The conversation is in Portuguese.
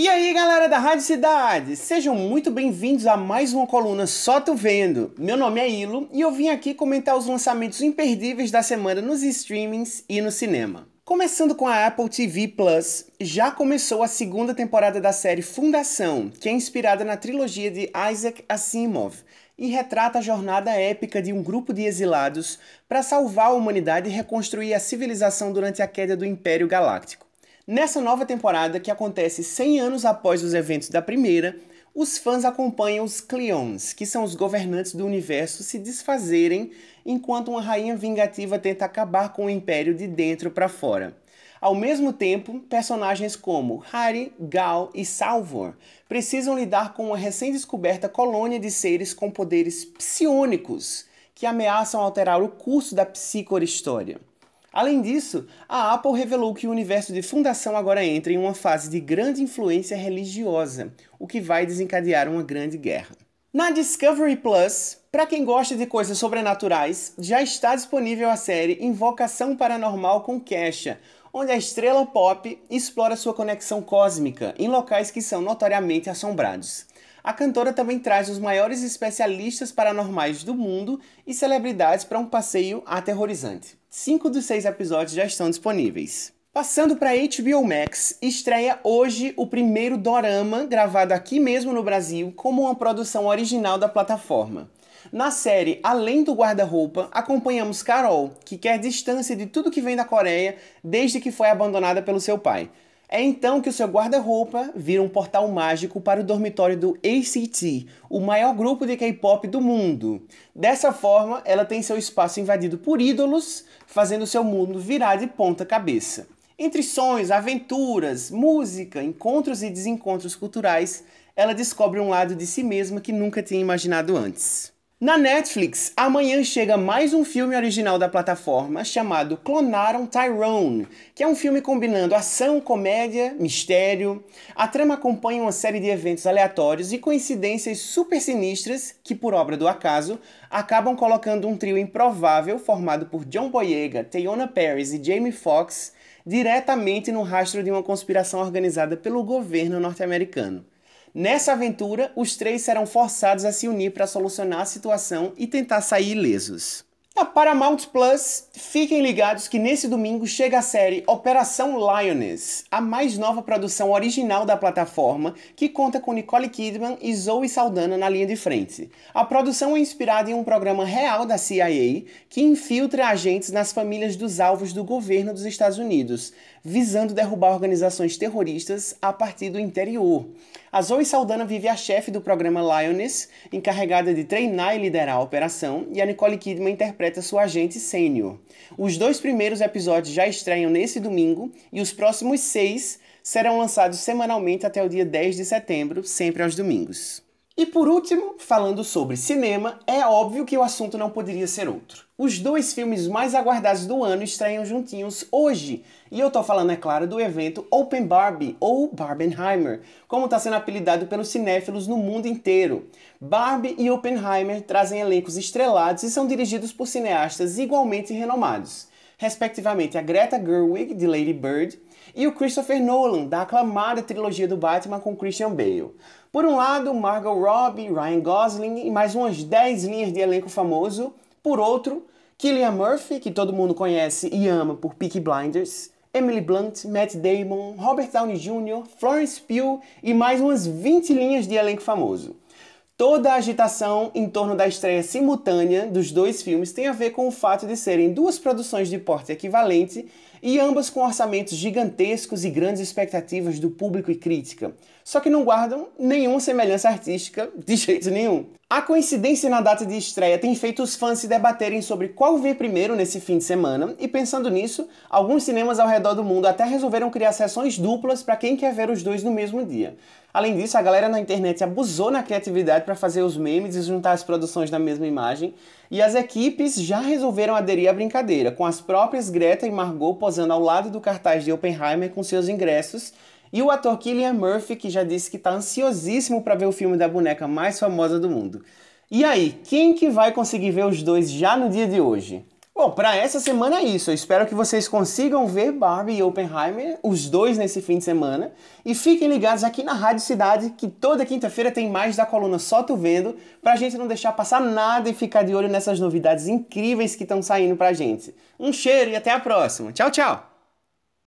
E aí galera da Rádio Cidade, sejam muito bem-vindos a mais uma coluna Só Tu Vendo. Meu nome é Ilo e eu vim aqui comentar os lançamentos imperdíveis da semana nos streamings e no cinema. Começando com a Apple TV Plus, já começou a segunda temporada da série Fundação, que é inspirada na trilogia de Isaac Asimov e retrata a jornada épica de um grupo de exilados para salvar a humanidade e reconstruir a civilização durante a queda do Império Galáctico. Nessa nova temporada, que acontece 100 anos após os eventos da primeira, os fãs acompanham os Cleons, que são os governantes do universo, se desfazerem enquanto uma rainha vingativa tenta acabar com o império de dentro para fora. Ao mesmo tempo, personagens como Hari, Gal e Salvor precisam lidar com uma recém-descoberta colônia de seres com poderes psionicos que ameaçam alterar o curso da psicohistória. Além disso, a Apple revelou que o universo de Fundação agora entra em uma fase de grande influência religiosa, o que vai desencadear uma grande guerra. Na Discovery Plus, para quem gosta de coisas sobrenaturais, já está disponível a série Invocação Paranormal com Kesha, onde a estrela pop explora sua conexão cósmica em locais que são notoriamente assombrados a cantora também traz os maiores especialistas paranormais do mundo e celebridades para um passeio aterrorizante. Cinco dos seis episódios já estão disponíveis. Passando para HBO Max, estreia hoje o primeiro dorama gravado aqui mesmo no Brasil como uma produção original da plataforma. Na série Além do Guarda-Roupa, acompanhamos Carol, que quer distância de tudo que vem da Coreia desde que foi abandonada pelo seu pai. É então que o seu guarda-roupa vira um portal mágico para o dormitório do ACT, o maior grupo de K-pop do mundo. Dessa forma, ela tem seu espaço invadido por ídolos, fazendo seu mundo virar de ponta cabeça. Entre sonhos, aventuras, música, encontros e desencontros culturais, ela descobre um lado de si mesma que nunca tinha imaginado antes. Na Netflix, amanhã chega mais um filme original da plataforma chamado Clonaram Tyrone, que é um filme combinando ação, comédia, mistério. A trama acompanha uma série de eventos aleatórios e coincidências super sinistras que, por obra do acaso, acabam colocando um trio improvável formado por John Boyega, Teyona Paris e Jamie Foxx diretamente no rastro de uma conspiração organizada pelo governo norte-americano. Nessa aventura, os três serão forçados a se unir para solucionar a situação e tentar sair ilesos. A Paramount Plus, fiquem ligados que nesse domingo chega a série Operação Lioness, a mais nova produção original da plataforma, que conta com Nicole Kidman e Zoe Saldana na linha de frente. A produção é inspirada em um programa real da CIA que infiltra agentes nas famílias dos alvos do governo dos Estados Unidos, visando derrubar organizações terroristas a partir do interior. A Zoe Saldana vive a chefe do programa Lioness, encarregada de treinar e liderar a operação, e a Nicole Kidman interpreta interpreta sua agente sênior. Os dois primeiros episódios já estreiam nesse domingo e os próximos seis serão lançados semanalmente até o dia 10 de setembro, sempre aos domingos. E por último, falando sobre cinema, é óbvio que o assunto não poderia ser outro. Os dois filmes mais aguardados do ano estreiam juntinhos hoje, e eu tô falando, é claro, do evento Open Barbie, ou Barbenheimer, como está sendo apelidado pelos cinéfilos no mundo inteiro. Barbie e Oppenheimer trazem elencos estrelados e são dirigidos por cineastas igualmente renomados, respectivamente a Greta Gerwig, de Lady Bird, e o Christopher Nolan, da aclamada trilogia do Batman com Christian Bale. Por um lado, Margot Robbie, Ryan Gosling e mais umas 10 linhas de elenco famoso. Por outro, Killian Murphy, que todo mundo conhece e ama por Peaky Blinders, Emily Blunt, Matt Damon, Robert Downey Jr., Florence Pugh e mais umas 20 linhas de elenco famoso. Toda a agitação em torno da estreia simultânea dos dois filmes tem a ver com o fato de serem duas produções de porte equivalente e ambas com orçamentos gigantescos e grandes expectativas do público e crítica, só que não guardam nenhuma semelhança artística de jeito nenhum. A coincidência na data de estreia tem feito os fãs se debaterem sobre qual ver primeiro nesse fim de semana, e pensando nisso, alguns cinemas ao redor do mundo até resolveram criar sessões duplas para quem quer ver os dois no mesmo dia. Além disso, a galera na internet abusou na criatividade para fazer os memes e juntar as produções da mesma imagem, e as equipes já resolveram aderir à brincadeira, com as próprias Greta e Margot posando ao lado do cartaz de Oppenheimer com seus ingressos, e o ator Killian Murphy, que já disse que está ansiosíssimo para ver o filme da boneca mais famosa do mundo. E aí, quem que vai conseguir ver os dois já no dia de hoje? Bom, para essa semana é isso. Eu espero que vocês consigam ver Barbie e Oppenheimer, os dois nesse fim de semana. E fiquem ligados aqui na Rádio Cidade, que toda quinta-feira tem mais da coluna Só Tu Vendo, pra gente não deixar passar nada e ficar de olho nessas novidades incríveis que estão saindo pra gente. Um cheiro e até a próxima. Tchau, tchau!